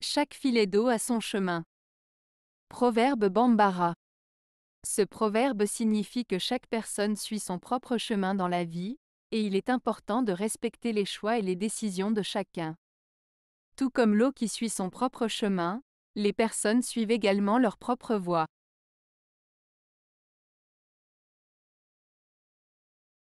Chaque filet d'eau a son chemin. Proverbe Bambara. Ce proverbe signifie que chaque personne suit son propre chemin dans la vie, et il est important de respecter les choix et les décisions de chacun. Tout comme l'eau qui suit son propre chemin, les personnes suivent également leur propre voie.